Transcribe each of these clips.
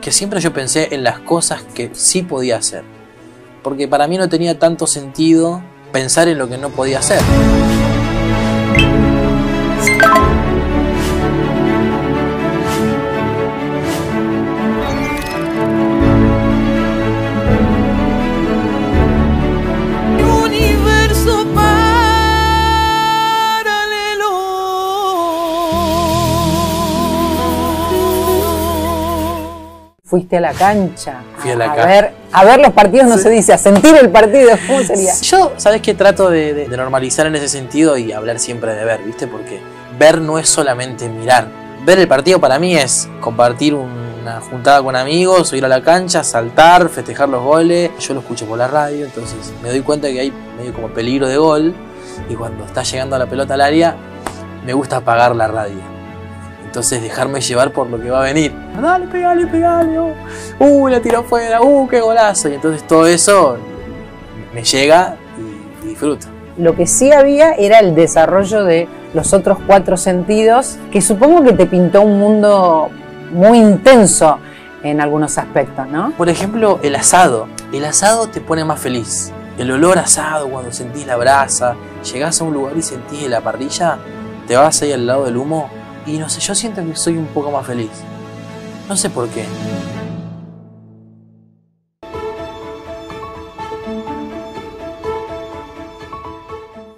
que siempre yo pensé en las cosas que sí podía hacer, porque para mí no tenía tanto sentido pensar en lo que no podía hacer. fuiste a la cancha a, ver a ver los partidos no se dice a sentir el partido cómo sería yo sabes que trato de, normalizar en ese sentido y hablar siempre de ver viste porque ver no es solamente mirar ver el partido para mí es compartir una juntada con amigos, o ir a la cancha, saltar, festejar los goles. Yo lo escucho por la radio, entonces me doy cuenta que hay medio como peligro de gol. Y cuando está llegando la pelota al área, me gusta apagar la radio entonces dejarme llevar por lo que va a venir. Dale, pegale, pegale. Uh, la tiró afuera! Uh, qué golazo. Y entonces todo eso me llega y, y disfruto. Lo que sí había era el desarrollo de los otros cuatro sentidos, que supongo que te pintó un mundo muy intenso en algunos aspectos, ¿no? Por ejemplo, el asado. El asado te pone más feliz. El olor asado cuando sentís la brasa, llegás a un lugar y sentís la parrilla, te vas ahí al lado del humo y no sé, yo siento que soy un poco más feliz. No sé por qué.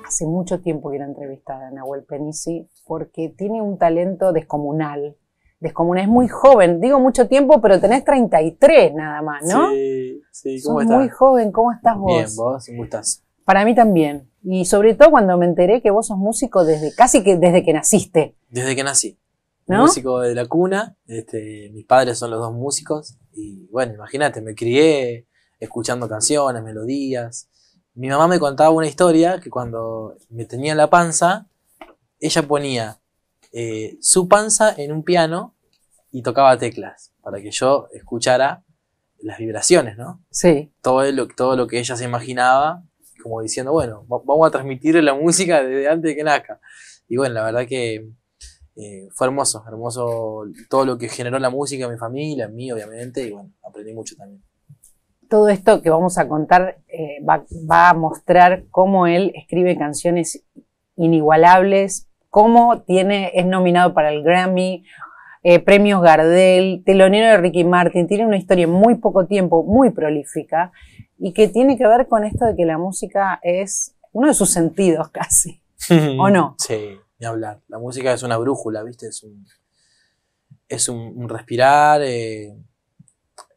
Hace mucho tiempo era entrevistar a Nahuel Penisi porque tiene un talento descomunal. Descomunal, es muy joven. Digo mucho tiempo, pero tenés 33 nada más, ¿no? Sí, sí, ¿cómo muy joven, ¿cómo estás vos? Bien, vos, ¿cómo estás? Para mí también. Y sobre todo cuando me enteré que vos sos músico desde casi que desde que naciste. Desde que nací. Músico de la cuna. Este, mis padres son los dos músicos. Y bueno, imagínate, me crié escuchando canciones, melodías. Mi mamá me contaba una historia que cuando me tenía en la panza, ella ponía eh, su panza en un piano y tocaba teclas para que yo escuchara las vibraciones, ¿no? Sí. Todo lo, todo lo que ella se imaginaba como diciendo, bueno, vamos a transmitir la música desde antes de que nazca. Y bueno, la verdad que eh, fue hermoso, hermoso todo lo que generó la música en mi familia, en mí obviamente, y bueno, aprendí mucho también. Todo esto que vamos a contar eh, va, a mostrar cómo él escribe canciones inigualables, cómo tiene, es nominado para el Grammy, eh, premios Gardel, telonero de Ricky Martin, tiene una historia en muy poco tiempo, muy prolífica, y que tiene que ver con esto de que la música es uno de sus sentidos casi, ¿o no? Sí, ni hablar. La música es una brújula, ¿viste? Es un, es un, respirar, eh,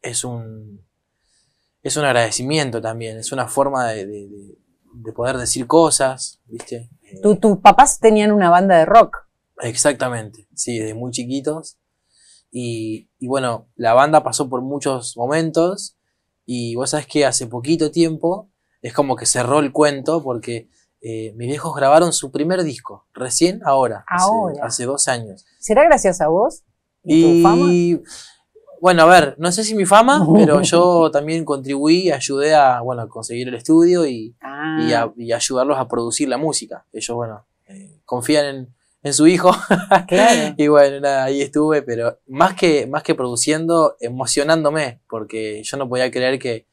es un... Es un agradecimiento también, es una forma de, poder decir cosas, ¿viste? Eh, ¿Tus papás tenían una banda de rock? Exactamente, sí, desde muy chiquitos. Y, y, bueno, la banda pasó por muchos momentos y vos sabés que hace poquito tiempo es como que cerró el cuento porque eh, mis viejos grabaron su primer disco, recién ahora, Hace, dos años. ¿Será gracias a vos? ¿Y, tu fama? Bueno, a ver, no sé si mi fama, pero yo también contribuí, ayudé a, bueno, a conseguir el estudio y, y, ah. ayudarlos a producir la música. Ellos, bueno, eh, confían en, en su hijo. y bueno, ahí estuve, pero más que, más que produciendo, emocionándome, porque yo no podía creer que,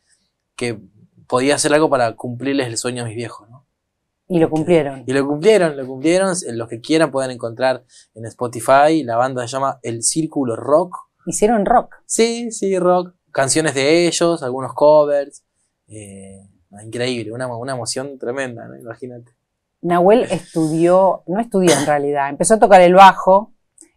que podía hacer algo para cumplirles el sueño a mis viejos, Y lo cumplieron. Y lo cumplieron, lo cumplieron. Los que quieran pueden encontrar en Spotify. La banda se llama El Círculo Rock. ¿Hicieron rock? Sí, sí, rock. Canciones de ellos, algunos covers. Eh, increíble, una, una emoción tremenda, imagínate. Nahuel estudió, no estudió en realidad, empezó a tocar el bajo,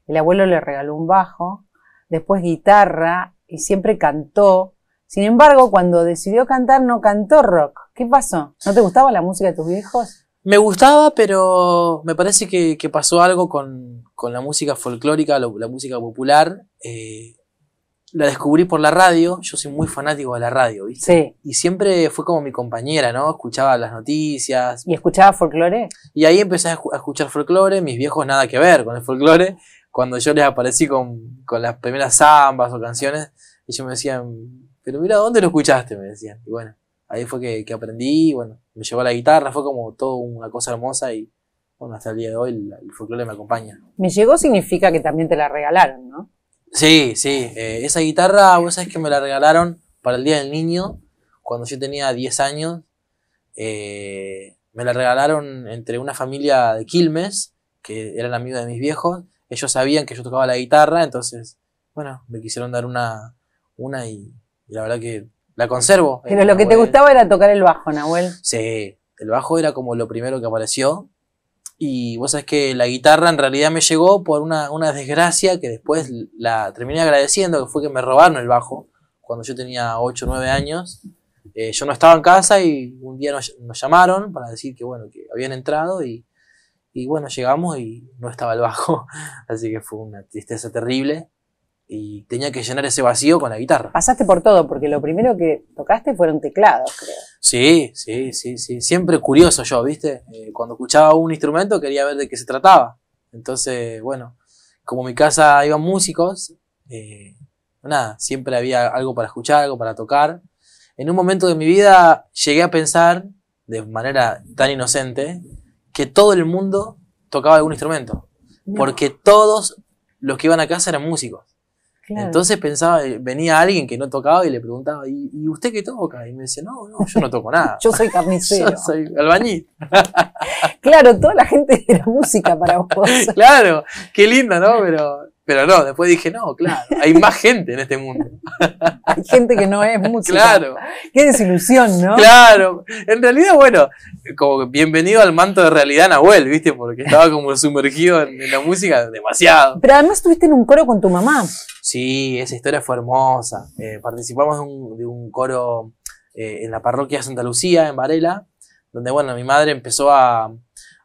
el abuelo le regaló un bajo, después guitarra y siempre cantó. Sin embargo, cuando decidió cantar no cantó rock. ¿Qué pasó? ¿No te gustaba la música de tus viejos? Me gustaba, pero me parece que, pasó algo con, la música folclórica, la, música popular. Eh, la descubrí por la radio, yo soy muy fanático de la radio, ¿viste? Sí. Y siempre fue como mi compañera, ¿no? Escuchaba las noticias. ¿Y escuchaba folclore? Y ahí empecé a, escuchar folclore, mis viejos nada que ver con el folclore. Cuando yo les aparecí con, las primeras zambas o canciones, ellos me decían, pero mira, ¿dónde lo escuchaste? Me decían. Y bueno, ahí fue que, aprendí, bueno, me llevó la guitarra, fue como todo una cosa hermosa y bueno, hasta el día de hoy el, el folclore me acompaña. Me llegó significa que también te la regalaron, ¿no? Sí, sí. Eh, esa guitarra, vos sabés que me la regalaron para el Día del Niño, cuando yo tenía 10 años. Eh, me la regalaron entre una familia de Quilmes, que eran amigos de mis viejos. Ellos sabían que yo tocaba la guitarra, entonces, bueno, me quisieron dar una, y, la verdad que la conservo. Pero lo eh, que te gustaba era tocar el bajo, Nahuel. Sí, el bajo era como lo primero que apareció. Y vos sabés que la guitarra en realidad me llegó por una, desgracia que después la terminé agradeciendo, que fue que me robaron el bajo cuando yo tenía 8 o 9 años. Eh, yo no estaba en casa y un día nos, llamaron para decir que bueno, que habían entrado y, y bueno, llegamos y no estaba el bajo, así que fue una tristeza terrible y tenía que llenar ese vacío con la guitarra. Pasaste por todo, porque lo primero que tocaste fueron teclados, creo. Sí, sí, sí, sí. Siempre curioso yo, ¿viste? Eh, cuando escuchaba un instrumento quería ver de qué se trataba. Entonces, bueno, como en mi casa iban músicos, eh, nada, siempre había algo para escuchar, algo para tocar. En un momento de mi vida llegué a pensar, de manera tan inocente, que todo el mundo tocaba algún instrumento. Porque todos los que iban a casa eran músicos. Entonces pensaba, eh, venía alguien que no tocaba y le preguntaba, ¿y, usted qué toca? Y me decía, no, no, yo no toco nada. yo soy carnicero. yo soy albañil. claro, toda la gente era música para vos. claro, qué linda, ¿no? Pero pero no, después dije, no, claro, hay más gente en este mundo. hay gente que no es música. Claro. Qué desilusión, ¿no? Claro. En realidad, bueno, como bienvenido al manto de realidad Nahuel, ¿viste? Porque estaba como sumergido en, la música demasiado. Pero además estuviste en un coro con tu mamá. Sí, esa historia fue hermosa. Eh, participamos de un, de un coro eh, en la parroquia Santa Lucía, en Varela, donde, bueno, mi madre empezó a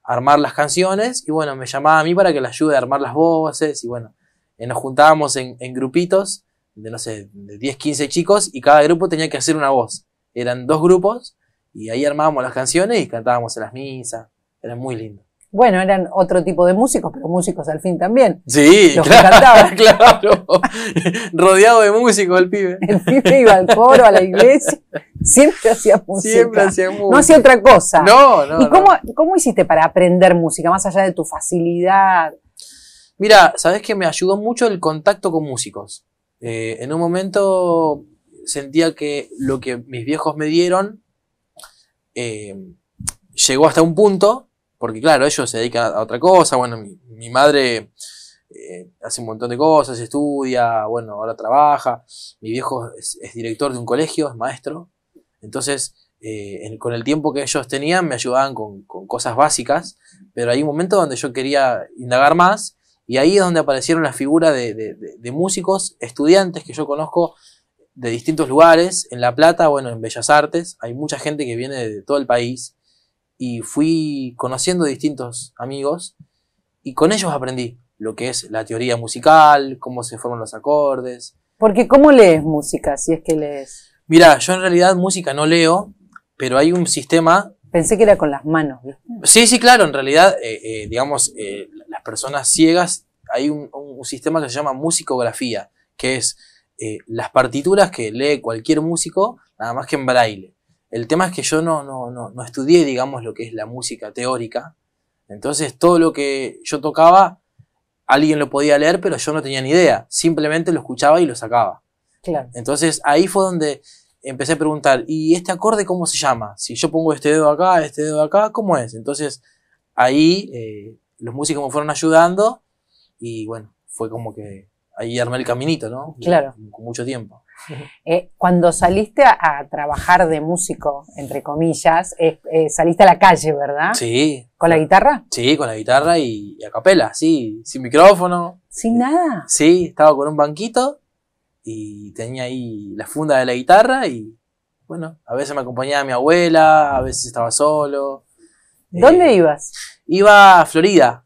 armar las canciones y bueno, me llamaba a mí para que la ayude a armar las voces y bueno, eh, nos juntábamos en, grupitos de, no sé, de 10, 15 chicos y cada grupo tenía que hacer una voz. Eran dos grupos y ahí armábamos las canciones y cantábamos en las misas. Era muy lindo. Bueno, eran otro tipo de músicos, pero músicos al fin también. Sí, claro, cantaban. claro. Rodeado de músicos el pibe. El pibe iba al coro, a la iglesia. Siempre hacía música. Siempre hacía música. No hacía otra cosa. No, no. ¿Y cómo, cómo hiciste para aprender música, más allá de tu facilidad? Mira, sabes que me ayudó mucho el contacto con músicos. Eh, en un momento sentía que lo que mis viejos me dieron eh, llegó hasta un punto, porque claro, ellos se dedican a otra cosa. Bueno, mi, madre eh, hace un montón de cosas, estudia, bueno, ahora trabaja. Mi viejo es, director de un colegio, es maestro. Entonces, con el tiempo que ellos tenían, me ayudaban con, con cosas básicas, pero hay un momento donde yo quería indagar más y ahí es donde aparecieron las figuras de, músicos, estudiantes que yo conozco de distintos lugares, en La Plata, bueno, en Bellas Artes, hay mucha gente que viene de todo el país y fui conociendo distintos amigos y con ellos aprendí lo que es la teoría musical, cómo se forman los acordes. Porque ¿cómo lees música si es que lees? Mira, yo en realidad música no leo, pero hay un sistema Pensé que era con las manos. Sí, sí, claro, en realidad, eh, eh, digamos, eh, personas ciegas hay un, sistema que se llama musicografía, que es eh, las partituras que lee cualquier músico, nada más que en braille. El tema es que yo no, no, no, no estudié, digamos, lo que es la música teórica. Entonces todo lo que yo tocaba, alguien lo podía leer, pero yo no tenía ni idea. Simplemente lo escuchaba y lo sacaba. Entonces ahí fue donde empecé a preguntar, ¿y este acorde cómo se llama? Si yo pongo este dedo acá, este dedo acá, ¿cómo es? Entonces ahí eh, los músicos me fueron ayudando y bueno, fue como que ahí armé el caminito, ¿no? Claro. Con mucho tiempo. Eh, cuando saliste a, trabajar de músico, entre comillas, eh, saliste a la calle, ¿verdad? Sí. ¿Con la guitarra? Sí, con la guitarra y, y a capela, sí, sin micrófono. Sin nada. Sí, estaba con un banquito y tenía ahí la funda de la guitarra y bueno, a veces me acompañaba mi abuela, a veces estaba solo. Eh, ¿Dónde ibas? Iba a Florida,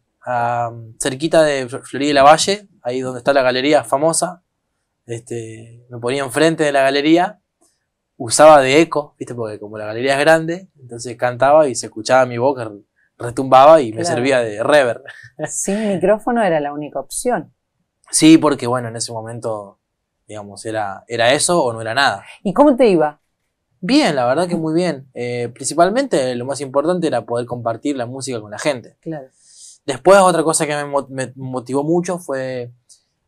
cerquita de Florida y la Valle, ahí donde está la galería famosa. Este, me ponía enfrente de la galería, usaba de eco, ¿viste? Porque como la galería es grande, entonces cantaba y se escuchaba mi boca, retumbaba y me servía de rever. Sin micrófono era la única opción. Sí, porque bueno, en ese momento, digamos, era, era eso o no era nada. ¿Y cómo te iba? Bien, la verdad que muy bien. Eh, principalmente lo más importante era poder compartir la música con la gente. Claro. Después otra cosa que me, motivó mucho fue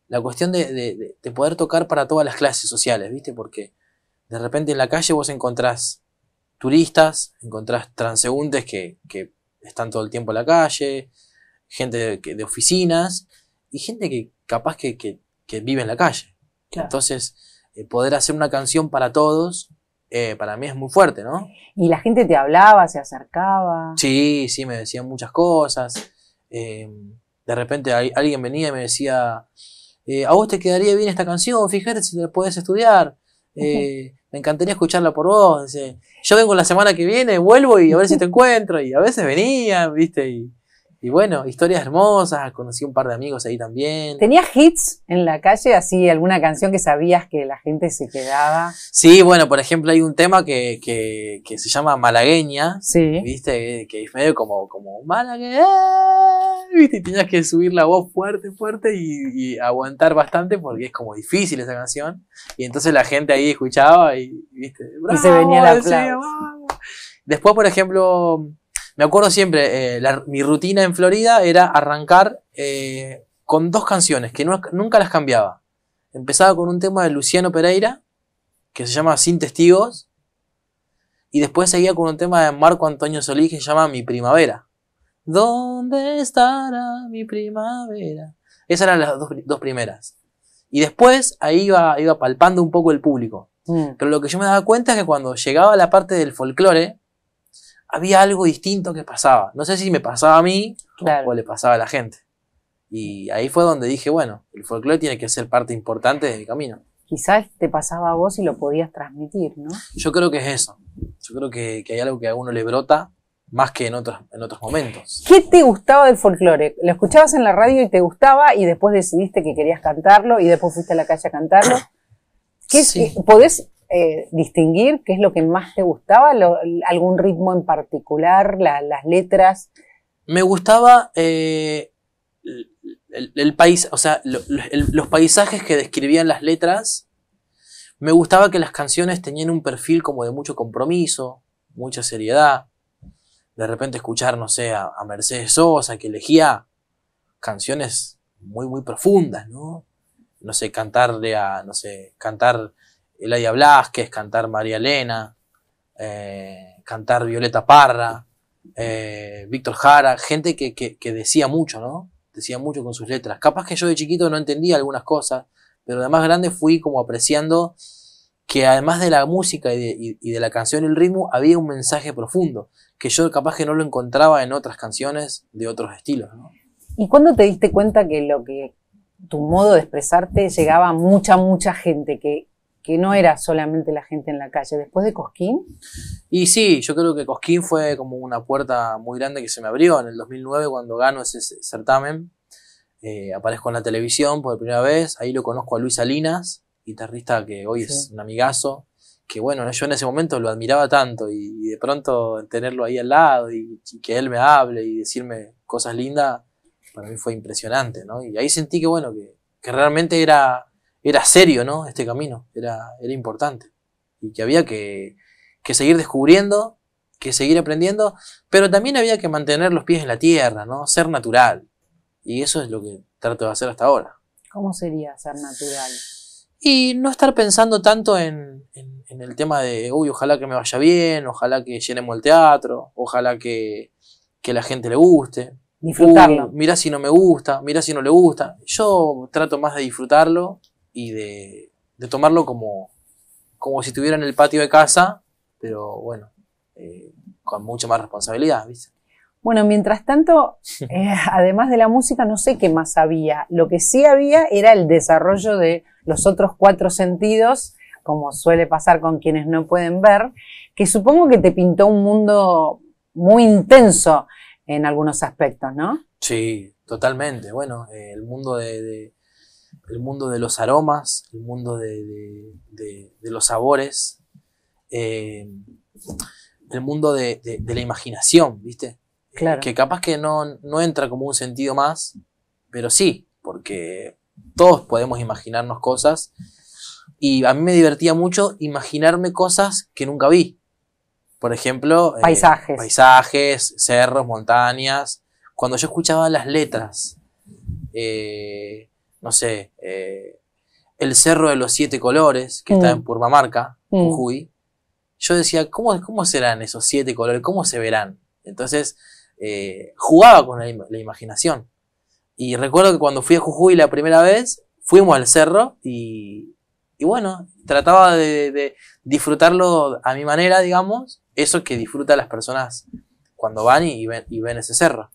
la cuestión de, poder tocar para todas las clases sociales, ¿viste? Porque de repente en la calle vos encontrás turistas, encontrás transeúntes que, están todo el tiempo en la calle, gente de, oficinas y gente que capaz que, que, vive en la calle. Entonces, eh, poder hacer una canción para todos eh, para mí es muy fuerte, ¿no? ¿Y la gente te hablaba, se acercaba? Sí, sí, me decían muchas cosas. Eh, de repente alguien venía y me decía, eh, a vos te quedaría bien esta canción, fíjate si la puedes estudiar. me encantaría escucharla por vos. yo vengo la semana que viene, vuelvo y a ver si te encuentro. Y a veces venían, viste, y y bueno, historias hermosas, conocí un par de amigos ahí también. ¿Tenías hits en la calle, así, alguna canción que sabías que la gente se quedaba? Sí, bueno, por ejemplo, hay un tema que, se llama Malagueña, sí. ¿viste? Que es medio como, como Malagueña, ¿viste? Y tenías que subir la voz fuerte, fuerte y, aguantar bastante porque es como difícil esa canción. Y entonces la gente ahí escuchaba y, ¿viste? y se venía la Después, por ejemplo me acuerdo siempre, eh, mi rutina en Florida era arrancar eh, con dos canciones, que nunca las cambiaba. Empezaba con un tema de Luciano Pereira, que se llama Sin Testigos, y después seguía con un tema de Marco Antonio Solís que se llama Mi Primavera. ¿Dónde estará mi primavera? Esas eran las dos, primeras. Y después ahí iba, iba palpando un poco el público. Mm. Pero lo que yo me daba cuenta es que cuando llegaba la parte del folclore, había algo distinto que pasaba. No sé si me pasaba a mí o le pasaba a la gente. Y ahí fue donde dije, bueno, el folclore tiene que ser parte importante de mi camino. Quizás te pasaba a vos y lo podías transmitir, ¿no? Yo creo que es eso. Yo creo que, hay algo que a uno le brota más que en otros, en otros momentos. ¿Qué te gustaba del folclore? ¿Lo escuchabas en la radio y te gustaba y después decidiste que querías cantarlo y después fuiste a la calle a cantarlo? ¿Qué, ¿Podés eh, distinguir qué es lo que más te gustaba, algún ritmo en particular, las letras. Me gustaba eh, el, país, o sea, los paisajes que describían las letras. Me gustaba que las canciones tenían un perfil como de mucho compromiso, mucha seriedad. De repente escuchar, no sé, a, Mercedes Sosa, que elegía canciones muy, muy profundas, ¿no? No sé, cantarle a, no sé, cantar Elaya Blasquez, cantar María Elena, eh, cantar Violeta Parra, eh, Víctor Jara, gente que, decía mucho, ¿no? Decía mucho con sus letras. Capaz que yo de chiquito no entendía algunas cosas, pero de más grande fui como apreciando que además de la música y de, la canción y el ritmo, había un mensaje profundo, que yo capaz que no lo encontraba en otras canciones de otros estilos, ¿Y cuándo te diste cuenta que lo que tu modo de expresarte llegaba a mucha, mucha gente, que, que no era solamente la gente en la calle. Después de Cosquín. Y sí, yo creo que Cosquín fue como una puerta muy grande que se me abrió en el 2009 cuando gano ese certamen. Eh, aparezco en la televisión por primera vez, ahí lo conozco a Luis Salinas, guitarrista que hoy es un amigazo, que bueno, yo en ese momento lo admiraba tanto y, de pronto tenerlo ahí al lado y, que él me hable y decirme cosas lindas, para mí fue impresionante, ¿no? Y ahí sentí que bueno, que realmente era era serio, ¿no? Este camino, era, era importante. Y que había que, seguir descubriendo, que seguir aprendiendo, pero también había que mantener los pies en la tierra, ¿no? Ser natural. Y eso es lo que trato de hacer hasta ahora. ¿Cómo sería ser natural? Y no estar pensando tanto en, el tema de, uy, ojalá que me vaya bien, ojalá que llenemos el teatro, ojalá que, que la gente le guste. Disfrutarlo. mirá si no me gusta, mira si no le gusta. Yo trato más de disfrutarlo y de, tomarlo como, como si estuviera en el patio de casa, pero bueno, eh, con mucha más responsabilidad, ¿viste? Bueno, mientras tanto, eh, además de la música, no sé qué más había. Lo que sí había era el desarrollo de los otros cuatro sentidos, como suele pasar con quienes no pueden ver, que supongo que te pintó un mundo muy intenso en algunos aspectos, ¿no? Sí, totalmente. Bueno, el mundo de, el mundo de los aromas, el mundo de, los sabores, eh, el mundo de, la imaginación, ¿viste? Claro. Que capaz que no, no entra como un sentido más, pero sí, porque todos podemos imaginarnos cosas. Y a mí me divertía mucho imaginarme cosas que nunca vi. Por ejemplo, eh, paisajes. paisajes, cerros, montañas. Cuando yo escuchaba las letras, eh, no sé, eh, el Cerro de los Siete Colores, que está mm. en Purmamarca, mm. Jujuy, yo decía, ¿cómo, ¿cómo serán esos siete colores? ¿Cómo se verán? Entonces, eh, jugaba con la, imaginación. Y recuerdo que cuando fui a Jujuy la primera vez, fuimos al cerro y, bueno, trataba de, disfrutarlo a mi manera, digamos, eso que disfrutan las personas cuando van y ven ese cerro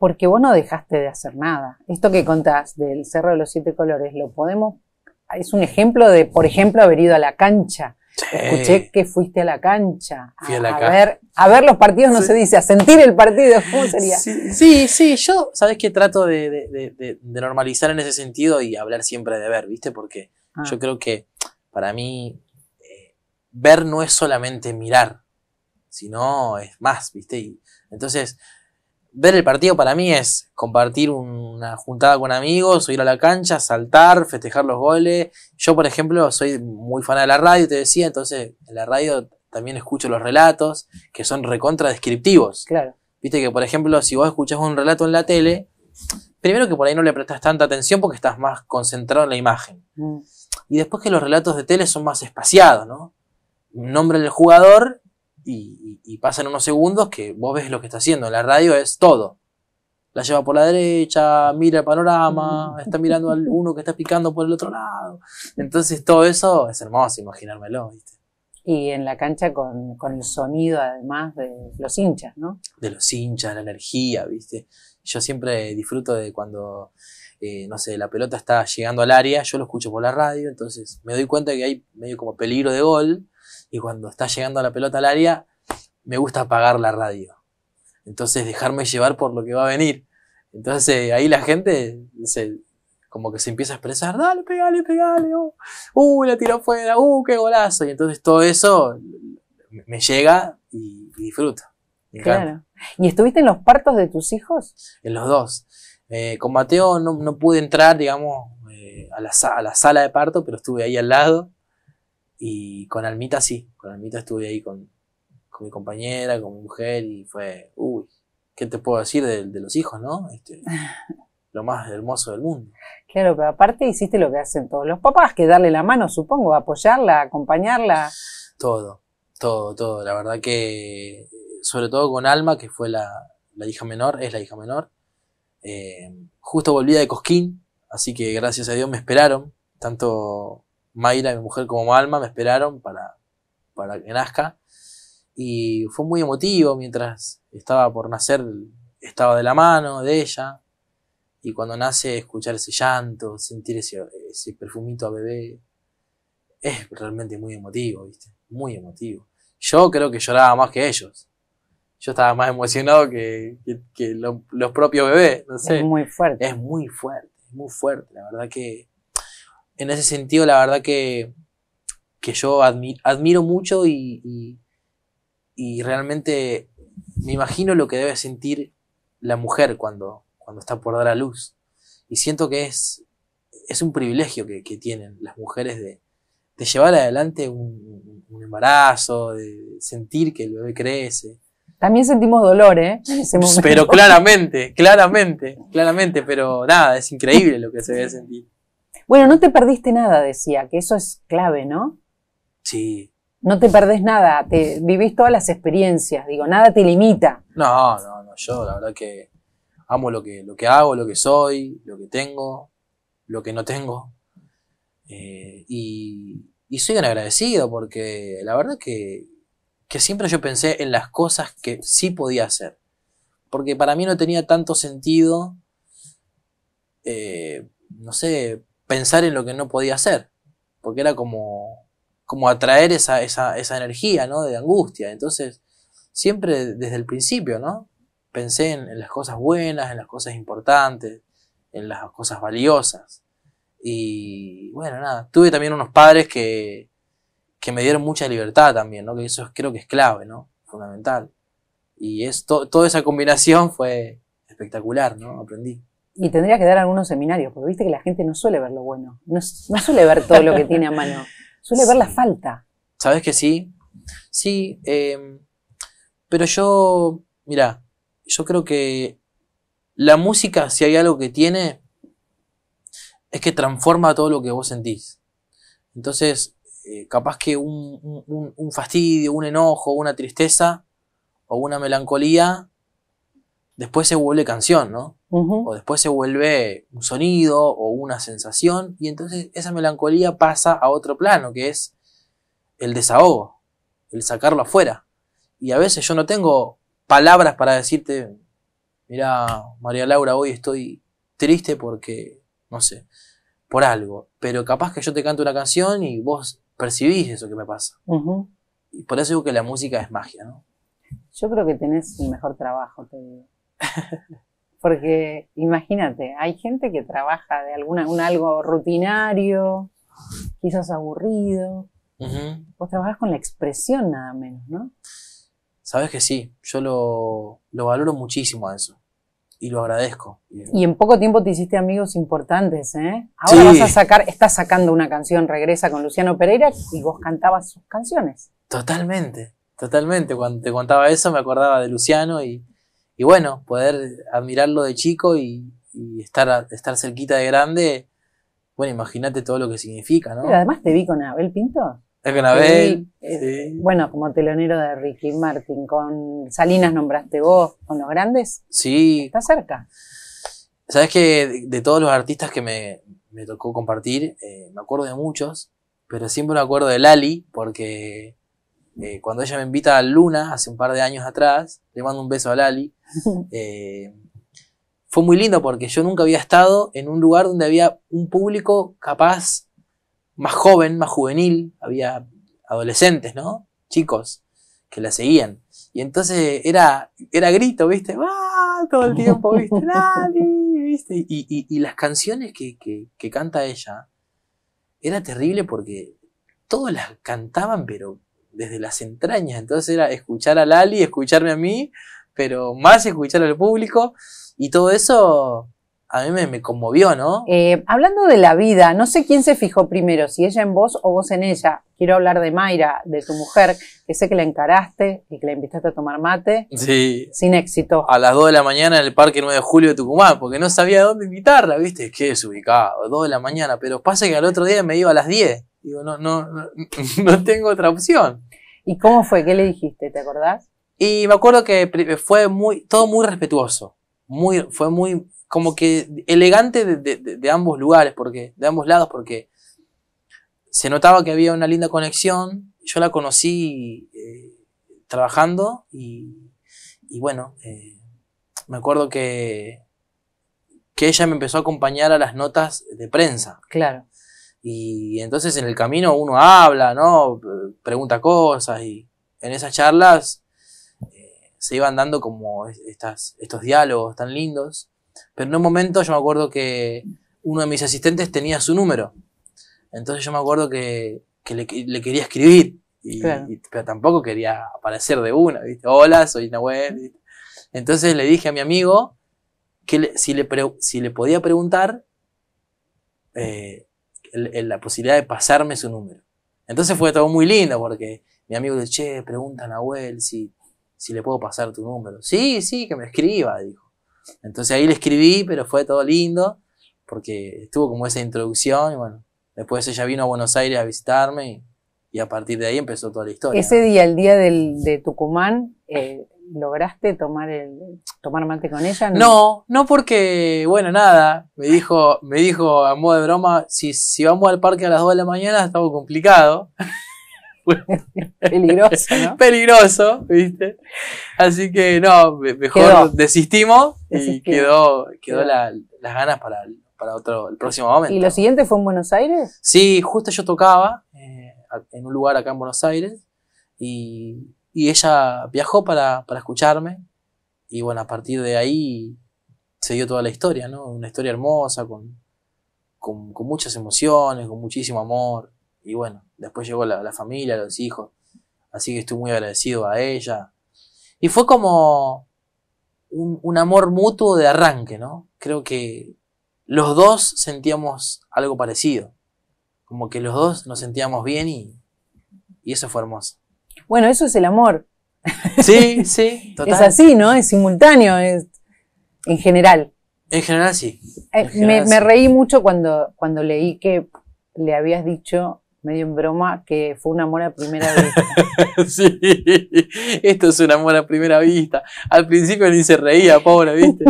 porque vos no dejaste de hacer nada. Esto que contás del Cerro de los Siete Colores, lo podemos, es un ejemplo de, por ejemplo, haber ido a la cancha. Escuché que fuiste a la cancha. A, a, la cancha. ver, a ver los partidos no se dice, a sentir el partido. ¿Cómo sería? Sí, sí, yo, sabes que trato de, normalizar en ese sentido y hablar siempre de ver, ¿viste? Porque ah. yo creo que para mí eh, ver no es solamente mirar, sino es más, ¿viste? Y entonces, ver el partido para mí es compartir una juntada con amigos, o ir a la cancha, saltar, festejar los goles. Yo, por ejemplo, soy muy fan de la radio, te decía, entonces en la radio también escucho los relatos que son recontra descriptivos. Claro. Viste que, por ejemplo, si vos escuchás un relato en la tele, primero que por ahí no le prestás tanta atención porque estás más concentrado en la imagen. Mm. Y después que los relatos de tele son más espaciados, ¿no? Nombre del jugador y, pasan unos segundos que vos ves lo que está haciendo. En la radio es todo. La lleva por la derecha, mira el panorama, mm. está mirando al uno que está picando por el otro lado. Entonces todo eso es hermoso imaginármelo, ¿viste? Y en la cancha con, el sonido además de los hinchas, ¿no? De los hinchas, la energía, ¿viste? Yo siempre disfruto de cuando, eh, no sé, la pelota está llegando al área, yo lo escucho por la radio, entonces me doy cuenta que hay medio como peligro de gol y cuando está llegando la pelota al área, me gusta apagar la radio. Entonces dejarme llevar por lo que va a venir. Entonces ahí la gente como que se empieza a expresar, dale, pegale, pegale, oh, uh, la tiró fuera, uh, qué golazo. Y entonces todo eso me llega y, disfruto. claro. ¿Y estuviste en los partos de tus hijos? En los dos. Eh, con Mateo no, pude entrar, digamos, eh, a, la, a la sala de parto, pero estuve ahí al lado. Y con Almita sí, con Almita estuve ahí con, con mi compañera, con mi mujer y fue, uy, ¿qué te puedo decir de, los hijos, no? Este, lo más hermoso del mundo. Claro, pero aparte hiciste lo que hacen todos los papás, que darle la mano, supongo, apoyarla, acompañarla. Todo, todo, todo. La verdad que, sobre todo con Alma, que fue la, la hija menor, es la hija menor. Eh, justo volvía de Cosquín, así que gracias a Dios me esperaron, tanto Mayra, mi mujer como alma, me esperaron para, para que nazca. Y fue muy emotivo mientras estaba por nacer, estaba de la mano de ella. Y cuando nace, escuchar ese llanto, sentir ese, ese perfumito a bebé, es realmente muy emotivo, ¿viste? Muy emotivo. Yo creo que lloraba más que ellos. Yo estaba más emocionado que, que, los propios bebés, no Es muy fuerte. Es muy fuerte, muy fuerte. La verdad que en ese sentido, la verdad que, que yo admiro, mucho y, y, realmente me imagino lo que debe sentir la mujer cuando, cuando está por dar a luz. Y siento que es, es un privilegio que, tienen las mujeres de, de llevar adelante un, un, embarazo, de sentir que el bebé crece. También sentimos dolor, ¿eh? Pero claramente, claramente, claramente, pero nada, es increíble lo que se debe sentir. Bueno, no te perdiste nada, decía, que eso es clave, ¿no? Sí. No te perdés nada, te vivís todas las experiencias, digo, nada te limita. No, no, no, yo la verdad que amo lo que, lo que hago, lo que soy, lo que tengo, lo que no tengo. Eh, y, soy un agradecido porque la verdad que, siempre yo pensé en las cosas que sí podía hacer. Porque para mí no tenía tanto sentido eh, no sé, pensar en lo que no podía hacer, porque era como, como atraer esa, energía, ¿no? De angustia. Entonces, siempre desde el principio, ¿no? Pensé en, las cosas buenas, en las cosas importantes, en las cosas valiosas. Y bueno, nada, tuve también unos padres que, me dieron mucha libertad también, ¿no? Que eso creo que es clave, ¿no? Fundamental. Y toda esa combinación fue espectacular, ¿no? Aprendí. Y tendría que dar algunos seminarios, porque viste que la gente no suele ver lo bueno, no, suele ver todo lo que tiene a mano, suele ver la falta. ¿Sabes que sí? Sí, em, pero yo, mira, yo creo que la música, si hay algo que tiene, es que transforma todo lo que vos sentís. Entonces, eh, capaz que un fastidio, un enojo, una tristeza o una melancolía después se vuelve canción, ¿no? O después se vuelve un sonido o una sensación y entonces esa melancolía pasa a otro plano, que es el desahogo, el sacarlo afuera. Y a veces yo no tengo palabras para decirte, mira, María Laura, hoy estoy triste porque, no sé, por algo, pero capaz que yo te canto una canción y vos percibís eso que me pasa. Y por eso digo que la música es magia, ¿no? Yo creo que tenés el mejor trabajo, te digo. Porque imagínate, hay gente que trabaja de alguna, un algo rutinario, quizás aburrido. Vos trabajás con la expresión nada menos, ¿no? Sabes que sí, yo lo, valoro muchísimo a eso y lo agradezco. Y en poco tiempo te hiciste amigos importantes, ¿eh? Ahora vas a sacar, estás sacando una canción, regresa con Luciano Pereira y vos cantabas sus canciones. Totalmente, totalmente. Cuando te contaba eso me acordaba de Luciano y, y bueno, poder admirarlo de chico y, estar, estar cerquita de grande, bueno, imagínate todo lo que significa, ¿no? Pero además te vi con Abel Pinto. Es con Abel. sí. Bueno, como telonero de Ricky Martin, con Salinas nombraste vos, con los grandes. Sí. Está cerca. Sabes que de, todos los artistas que me, tocó compartir, eh, me acuerdo de muchos, pero siempre me acuerdo de Lali, porque eh, cuando ella me invita a Luna hace un par de años atrás, le mando un beso a Lali. Eh, fue muy lindo porque yo nunca había estado en un lugar donde había un público capaz más joven, más juvenil, había adolescentes, ¿no? Chicos que la seguían. Y entonces era, era grito, ¿viste? ¡Ah! Todo el tiempo, ¿viste? ¡Lali! ¿Viste? Y, las canciones que, que canta ella, era terrible porque todos las cantaban, pero desde las entrañas. Entonces era escuchar a Lali, escucharme a mí, pero más escuchar al público. Y todo eso a mí me, conmovió, ¿no? Eh, hablando de la vida, no sé quién se fijó primero, si ella en vos o vos en ella. Quiero hablar de Mayra, de tu mujer, que sé que la encaraste y que la invitaste a tomar mate. Sí. Sin éxito. A las 2 de la mañana en el Parque 9 de Julio de Tucumán, porque no sabía dónde invitarla, ¿viste? Qué desubicado, 2 de la mañana. Pero pasa que al otro día me iba a las 10. Digo, no, no, no, no tengo otra opción. ¿Y cómo fue? ¿Qué le dijiste? ¿Te acordás? Y me acuerdo que fue muy, todo muy respetuoso. Muy, fue muy, como que elegante de, ambos lugares, porque, de ambos lados, porque se notaba que había una linda conexión. Yo la conocí eh, trabajando y, bueno, eh, me acuerdo que, que ella me empezó a acompañar a las notas de prensa. Claro. Y entonces en el camino uno habla, ¿no? Pregunta cosas y en esas charlas eh, se iban dando como estos diálogos tan lindos. Pero en un momento yo me acuerdo que uno de mis asistentes tenía su número. Entonces yo me acuerdo que, le, quería escribir, y, pero tampoco quería aparecer de una, Hola, soy Nahuel. Entonces le dije a mi amigo que si, le si le podía preguntar eh, la posibilidad de pasarme su número. Entonces fue todo muy lindo porque mi amigo le che, pregunta a Nahuel si, si le puedo pasar tu número. Sí, sí, que me escriba, dijo. Entonces ahí le escribí, pero fue todo lindo porque estuvo como esa introducción y bueno, después ella vino a Buenos Aires a visitarme y, a partir de ahí empezó toda la historia. Ese día, el día de Tucumán, eh, lograste tomar el tomar mate con ella? No, no, porque, bueno, nada, me dijo, me dijo a modo de broma, si, si vamos al parque a las 2 de la mañana estaba complicado. peligroso, Peligroso, ¿viste? Así que no, mejor desistimos y quedó, quedó, las ganas para, para otro, el próximo momento. ¿Y lo siguiente fue en Buenos Aires? Sí, justo yo tocaba eh, en un lugar acá en Buenos Aires y y ella viajó para, escucharme. Y bueno, a partir de ahí se dio toda la historia, ¿no? Una historia hermosa, con, con, muchas emociones, con muchísimo amor. Y bueno, después llegó la, la, familia, los hijos. Así que estoy muy agradecido a ella. Y fue como un, amor mutuo de arranque, ¿no? Creo que los dos sentíamos algo parecido. Como que los dos nos sentíamos bien y, y eso fue hermoso. Bueno, eso es el amor. Sí, sí, total. Es así, ¿no? Es simultáneo, es, en general. En general sí. Eh, me, reí mucho cuando, cuando leí que le habías dicho, medio en broma, que fue un amor a primera vista. sí, esto es un amor a primera vista. Al principio ni se reía, pobre, ¿viste?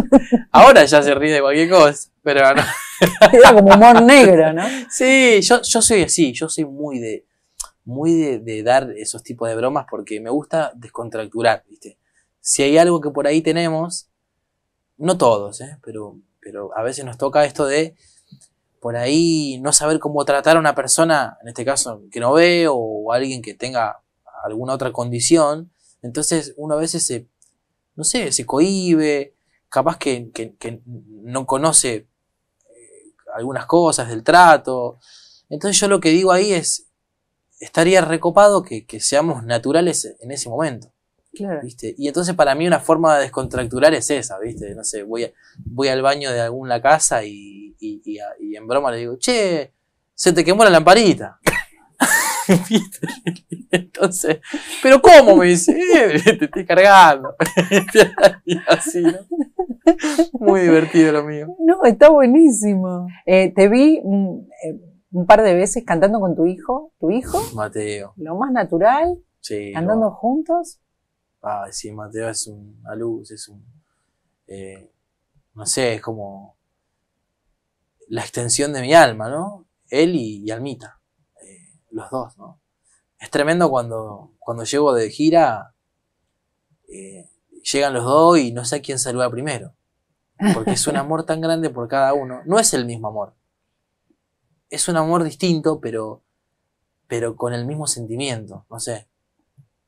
Ahora ya se ríe de cualquier cosa, pero Era como amor negro, ¿no? Sí, yo, yo soy así, yo soy muy de, muy de, dar esos tipos de bromas porque me gusta descontracturar, ¿viste? Si hay algo que por ahí tenemos, no todos, ¿eh? pero, pero a veces nos toca esto de por ahí no saber cómo tratar a una persona, en este caso que no ve o, alguien que tenga alguna otra condición, entonces uno a veces se, no sé, se cohíbe, capaz que, no conoce eh, algunas cosas del trato. Entonces yo lo que digo ahí es, estaría recopado que, seamos naturales en ese momento. Claro. Y entonces para mí una forma de descontracturar es esa, ¿viste? No sé, voy, voy al baño de alguna casa y, en broma le digo, che, se te quemó la lamparita. ¿Viste? Entonces, ¿pero cómo? Me dice, eh, te estoy cargando. así, ¿no? Muy divertido lo mío. No, está buenísimo. Eh, te vi mm, eh, un par de veces cantando con tu hijo, tu hijo. Mateo. Lo más natural. andando juntos. Ah, sí, Mateo es una luz, es un... Eh, no sé, es como la extensión de mi alma, ¿no? Él y, Almita, eh, los dos, ¿no? Es tremendo cuando, cuando llego de gira, eh, llegan los dos y no sé quién saluda primero, porque es un amor tan grande por cada uno. No es el mismo amor, es un amor distinto, pero, pero con el mismo sentimiento, no sé.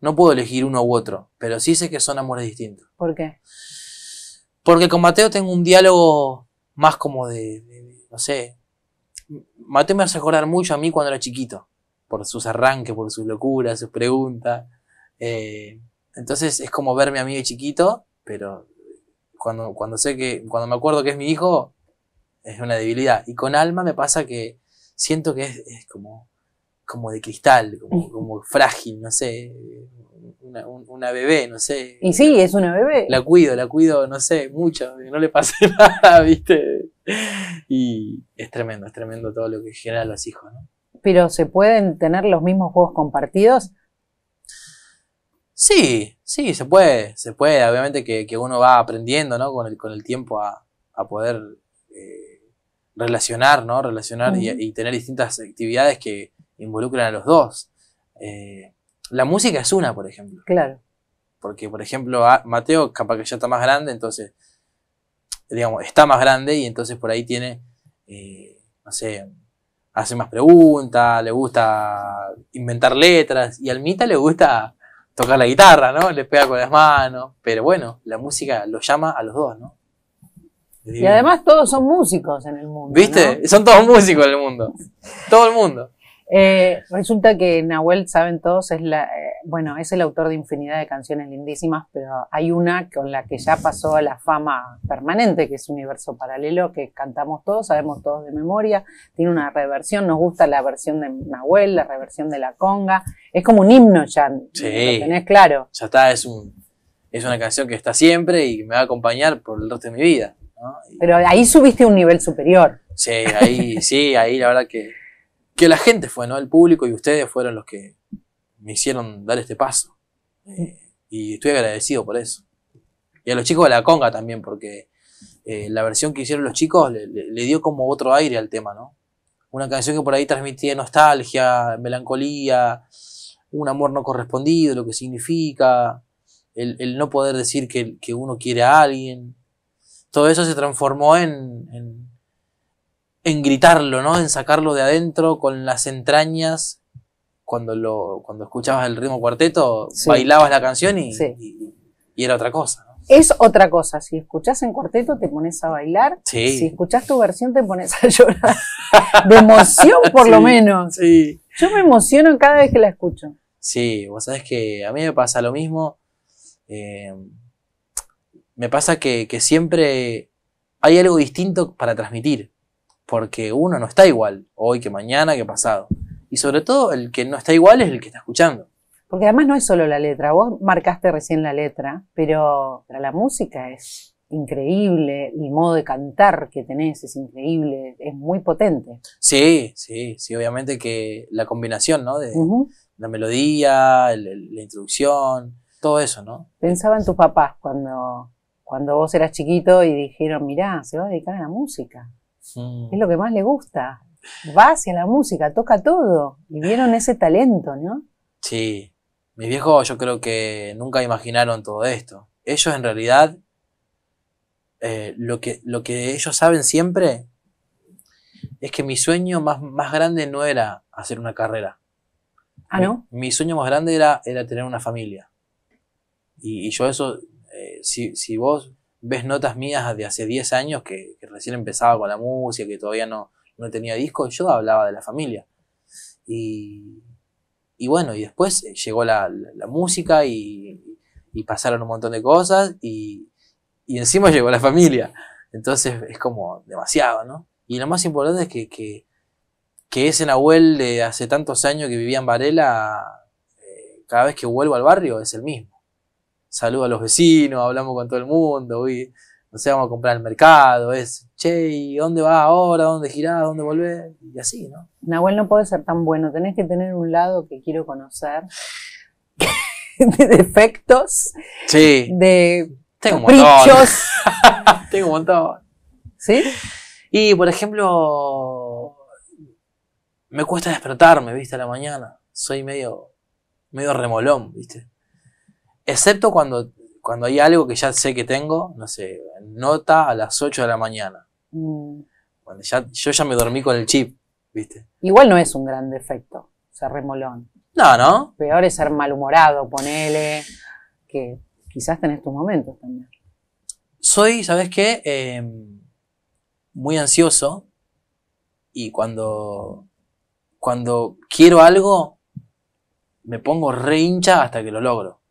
No puedo elegir uno u otro, pero sí sé que son amores distintos. ¿Por qué? Porque con Mateo tengo un diálogo más como de, no sé. Mateo me hace acordar mucho a mí cuando era chiquito, por sus arranques, por sus locuras, sus preguntas. Eh, entonces es como verme a mí de chiquito, pero cuando, cuando sé que, cuando me acuerdo que es mi hijo, es una debilidad. Y con Alma me pasa que siento que es, como, como de cristal, como, frágil, no sé, una, bebé, no sé. Y sí, es una bebé. La cuido, la cuido, no sé, mucho, no le pase nada, ¿viste? Y es tremendo, es tremendo todo lo que generan los hijos, ¿no? Pero ¿se pueden tener los mismos juegos compartidos? Sí, sí, se puede, se puede. Obviamente que, uno va aprendiendo, ¿no? Con el, tiempo a, poder eh, relacionar, ¿no? Relacionar y, tener distintas actividades que involucran a los dos. Eh, la música es una, por ejemplo. Claro. Porque, por ejemplo, Mateo capaz que ya está más grande, entonces, digamos, está más grande y entonces por ahí tiene, eh, no sé, hace más preguntas, le gusta inventar letras y al Mita le gusta tocar la guitarra, ¿no? Le pega con las manos, pero bueno, la música lo llama a los dos, ¿no? Y además todos son músicos en el mundo. ¿Viste? Son todos músicos en el mundo. Todo el mundo. Eh, resulta que Nahuel, saben todos, es la, eh, bueno, es el autor de infinidad de canciones lindísimas, pero hay una con la que ya pasó a la fama permanente, que es Universo Paralelo, que cantamos todos, sabemos todos de memoria, tiene una reversión, nos gusta la versión de Nahuel, la reversión de la conga, es como un himno ya, sí, lo tenés claro. Ya está, es, es una canción que está siempre y me va a acompañar por el resto de mi vida. Pero ahí subiste un nivel superior. Sí, ahí, sí, ahí la verdad que, que la gente fue, ¿no? El público y ustedes fueron los que me hicieron dar este paso. Eh, y estoy agradecido por eso. Y a los chicos de la conga también, porque eh, la versión que hicieron los chicos le, dio como otro aire al tema, ¿no? Una canción que por ahí transmitía nostalgia, melancolía, un amor no correspondido, lo que significa, el, no poder decir que, que uno quiere a alguien todo eso se transformó en, en, gritarlo, ¿no? En sacarlo de adentro con las entrañas. Cuando, lo, cuando escuchabas el ritmo cuarteto, bailabas la canción y, y, era otra cosa. Es otra cosa. Si escuchás en cuarteto, te pones a bailar. Si escuchás tu versión, te pones a llorar. De emoción, por lo menos. Yo me emociono cada vez que la escucho. Sí, vos sabés que a mí me pasa lo mismo. Eh, me pasa que, siempre hay algo distinto para transmitir, porque uno no está igual hoy que mañana que pasado. Y sobre todo el que no está igual es el que está escuchando. Porque además no es solo la letra, vos marcaste recién la letra, pero la música es increíble, el modo de cantar que tenés es increíble, es muy potente. Sí, sí, sí, obviamente que la combinación, ¿no? De la melodía, la introducción, todo eso, ¿no? Pensaba en tus papás cuando cuando vos eras chiquito y dijeron, mirá, se va a dedicar a la música. Mm. Es lo que más le gusta. Va hacia la música, toca todo. Y vieron ese talento, ¿no? Sí. Mis viejos yo creo que nunca imaginaron todo esto. Ellos en realidad, eh, lo, que, lo que ellos saben siempre es que mi sueño más, más grande no era hacer una carrera. Ah, ¿no? Mi, sueño más grande era, era tener una familia. y, yo eso si, vos ves notas mías de hace 10 años que, recién empezaba con la música, que todavía no, tenía disco, yo hablaba de la familia. Y, bueno, y después llegó la, música y, pasaron un montón de cosas y, y, encima llegó la familia. Entonces es como demasiado, ¿no? Y lo más importante es que, ese Nahuel de hace tantos años que vivía en Varela, eh, cada vez que vuelvo al barrio es el mismo saludo a los vecinos, hablamos con todo el mundo, no sé, vamos a comprar al mercado, es, che, ¿y dónde va ahora? ¿Dónde girás? ¿Dónde volvés? Y así, ¿no? Nahuel no puede ser tan bueno, tenés que tener un lado que quiero conocer de defectos, sí. de Tengo Tengo un ¿Sí? Y, por ejemplo, me cuesta despertarme, ¿viste? A la mañana. Soy medio, medio remolón, ¿viste? Excepto cuando, cuando hay algo que ya sé que tengo, no sé, nota a las 8 de la mañana. Mm. Cuando ya, yo ya me dormí con el chip, ¿viste? Igual no es un gran defecto ser remolón. No, ¿no? Peor es ser malhumorado, ponele, que quizás tenés tus momentos también. Soy, ¿sabes qué? Em, muy ansioso y cuando, cuando quiero algo, me pongo re hincha hasta que lo logro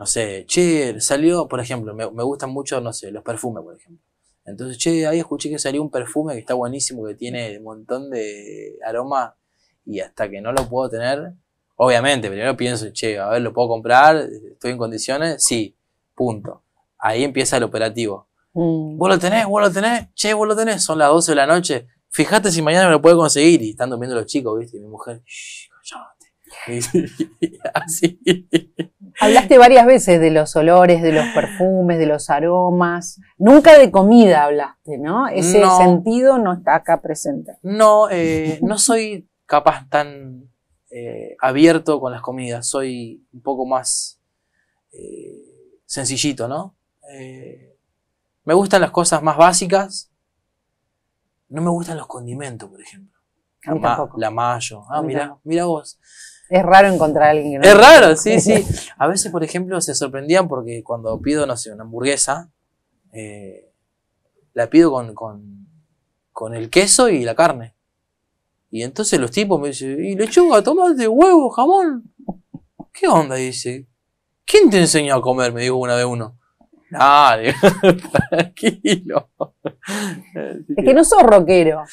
no sé, che, salió, por ejemplo, me, gustan mucho, no sé, los perfumes, por ejemplo. Entonces, che, ahí escuché que salió un perfume que está buenísimo, que tiene un montón de aroma y hasta que no lo puedo tener, obviamente, primero pienso, che, a ver, ¿lo puedo comprar? ¿Estoy en condiciones? Sí, punto. Ahí empieza el operativo. Mm. ¿Vos lo tenés? ¿Vos lo tenés? Che, ¿vos lo tenés? Son las 12 de la noche. Fíjate si mañana me lo puedo conseguir. Y están durmiendo los chicos, ¿viste? Y mi mujer, Así. Hablaste varias veces de los olores, de los perfumes, de los aromas. Nunca de comida hablaste, ¿no? Ese sentido no está acá presente. No, eh, no soy capaz tan eh, abierto con las comidas. Soy un poco más eh, sencillito, ¿no? me gustan las cosas más básicas. No me gustan los condimentos, por ejemplo. la, mayo. Ah, mira, mira vos. Es raro encontrar a alguien que no. Es raro, sí, sí. A veces, por ejemplo, se sorprendían porque cuando pido, no sé, una hamburguesa, eh, la pido con, con, con, el queso y la carne. Y entonces los tipos me dicen, y lechuga, tomate, huevo, jamón. ¿Qué onda? dice, ¿quién te enseñó a comer? Me digo una de uno. No, tranquilo. es que no sos rockero.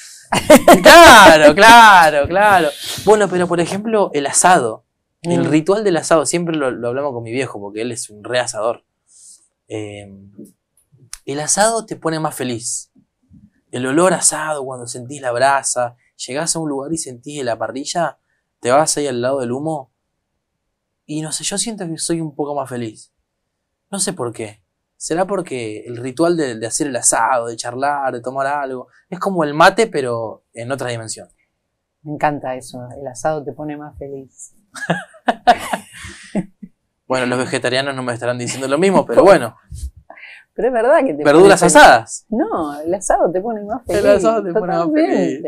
Claro, claro, claro. Bueno, pero por ejemplo, el asado. El mm. ritual del asado, siempre lo, hablamos con mi viejo, porque él es un re em, el asado te pone más feliz. El olor asado, cuando sentís la brasa, llegás a un lugar y sentís la parrilla, te vas ahí al lado del humo. Y no sé, yo siento que soy un poco más feliz. No sé por qué. ¿Será porque el ritual de, hacer el asado, de charlar, de tomar algo, es como el mate, pero en otra dimensión? Me encanta eso, el asado te pone más feliz. bueno, los vegetarianos no me estarán diciendo lo mismo, pero bueno. Pero es verdad que te las asadas. No, el asado te pone más feliz. El asado te pone más feliz.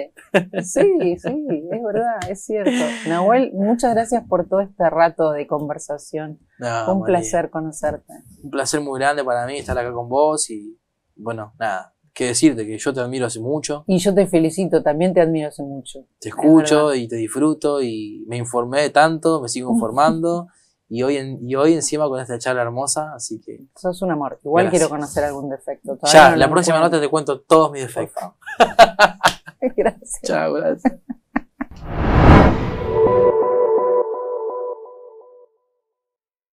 Sí, sí, es verdad, es cierto. Nahuel, muchas gracias por todo este rato de conversación. un placer conocerte. Un placer muy grande para mí estar acá con vos y bueno, nada, que decirte que yo te admiro hace mucho. Y yo te felicito, también te admiro hace mucho. Te escucho y te disfruto y me informé tanto, me sigo informando. Y hoy, y hoy encima con esta charla hermosa, así que... Sos un amor. Igual quiero conocer algún defecto. ya, la próxima nota te cuento todos mis defectos. gracias. Chao, gracias.